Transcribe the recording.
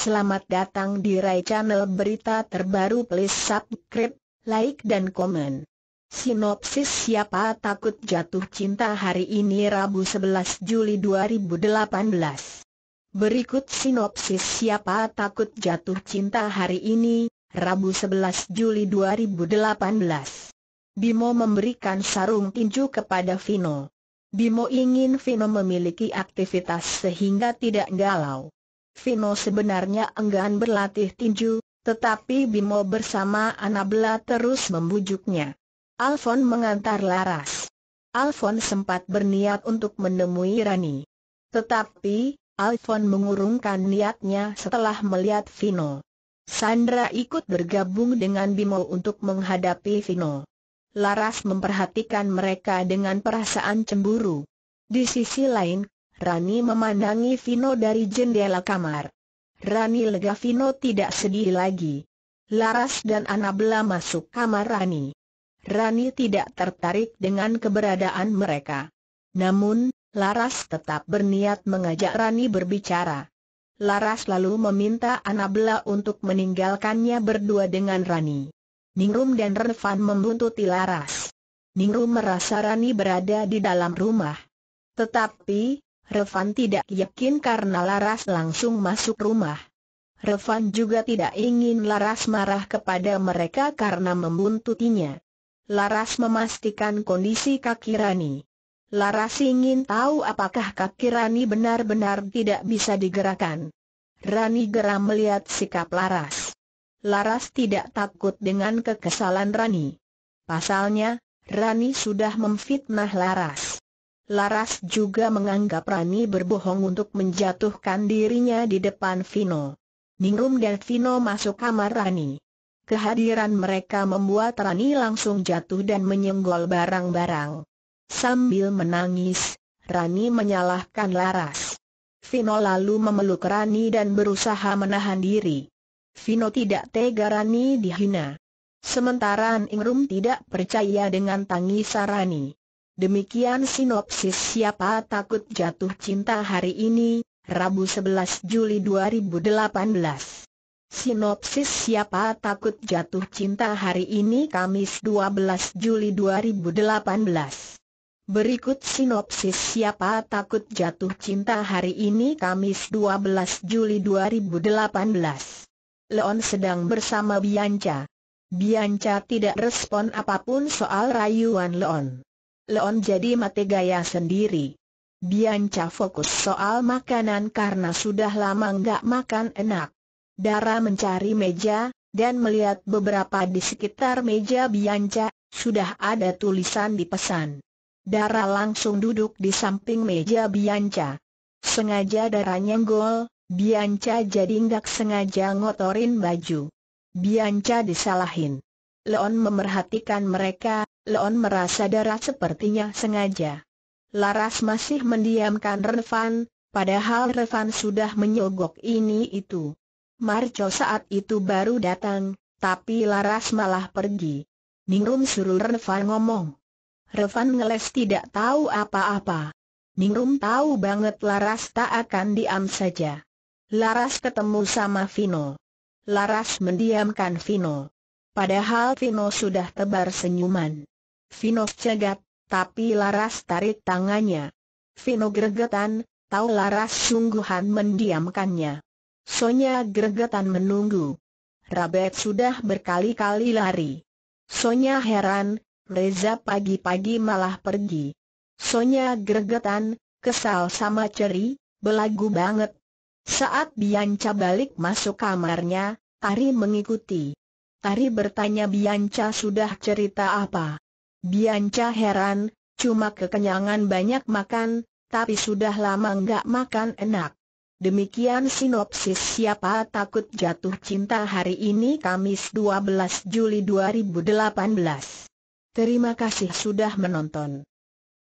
Selamat datang di Rai Channel Berita Terbaru Please subscribe, like dan komen. Sinopsis Siapa Takut Jatuh Cinta hari ini Rabu 11 Juli 2018 Berikut sinopsis Siapa Takut Jatuh Cinta hari ini, Rabu 11 Juli 2018 Bimo memberikan sarung tinju kepada Vino Bimo ingin Vino memiliki aktivitas sehingga tidak galau Vino sebenarnya enggan berlatih tinju, tetapi Bimo bersama Anabla terus membujuknya. Alfon mengantar Laras. Alfon sempat berniat untuk menemui Rani. Tetapi, Alfon mengurungkan niatnya setelah melihat Vino. Sandra ikut bergabung dengan Bimo untuk menghadapi Vino. Laras memperhatikan mereka dengan perasaan cemburu. Di sisi lain, Rani memandangi Vino dari jendela kamar. Rani lega Vino tidak sedih lagi. Laras dan Anabela masuk kamar Rani. Rani tidak tertarik dengan keberadaan mereka. Namun, Laras tetap berniat mengajak Rani berbicara. Laras lalu meminta Anabela untuk meninggalkannya berdua dengan Rani. Ningrum dan Renvan membuntuti Laras. Ningrum merasa Rani berada di dalam rumah. Tetapi, Revan tidak yakin karena Laras langsung masuk rumah. Revan juga tidak ingin Laras marah kepada mereka karena membuntutinya. Laras memastikan kondisi kaki Rani. Laras ingin tahu apakah kaki Rani benar-benar tidak bisa digerakkan. Rani geram melihat sikap Laras. Laras tidak takut dengan kekesalan Rani. Pasalnya, Rani sudah memfitnah Laras. Laras juga menganggap Rani berbohong untuk menjatuhkan dirinya di depan Vino. Ningrum dan Vino masuk kamar Rani. Kehadiran mereka membuat Rani langsung jatuh dan menyenggol barang-barang. Sambil menangis, Rani menyalahkan Laras. Vino lalu memeluk Rani dan berusaha menahan diri. Vino tidak tega Rani dihina. Sementara Ningrum tidak percaya dengan tangisan Rani. Demikian sinopsis siapa takut jatuh cinta hari ini, Rabu 11 Juli 2018. Sinopsis siapa takut jatuh cinta hari ini Kamis 12 Juli 2018 Berikut sinopsis siapa takut jatuh cinta hari ini Kamis 12 Juli 2018 Leon sedang bersama Bianca Bianca tidak respon apapun soal rayuan Leon Leon jadi mati gaya sendiri. Bianca fokus soal makanan karena sudah lama nggak makan enak. Dara mencari meja, dan melihat beberapa di sekitar meja Bianca, sudah ada tulisan di pesan. Dara langsung duduk di samping meja Bianca. Sengaja Dara nyenggol, Bianca jadi nggak sengaja ngotorin baju. Bianca disalahin. Leon memerhatikan mereka, Leon merasa darah sepertinya sengaja. Laras masih mendiamkan Revan, padahal Revan sudah menyogok ini itu. Marco saat itu baru datang, tapi Laras malah pergi. Ningrum suruh Revan ngomong. Revan ngeles tidak tahu apa-apa. Ningrum tahu banget Laras tak akan diam saja. Laras ketemu sama Vino. Laras mendiamkan Vino. Padahal Vino sudah tebar senyuman. Vino cegat, tapi Laras tarik tangannya. Vino gregetan, tahu Laras sungguhan mendiamkannya. Sonya gregetan menunggu. Rabet sudah berkali-kali lari. Sonya heran, Reza pagi-pagi malah pergi. Sonya gregetan, kesal sama ceri, belagu banget. Saat Bianca balik masuk kamarnya, Ari mengikuti. Tari bertanya Bianca sudah cerita apa. Bianca heran, cuma kekenyangan banyak makan, tapi sudah lama enggak makan enak. Demikian sinopsis siapa takut jatuh cinta hari ini Kamis 12 Juli 2018. Terima kasih sudah menonton.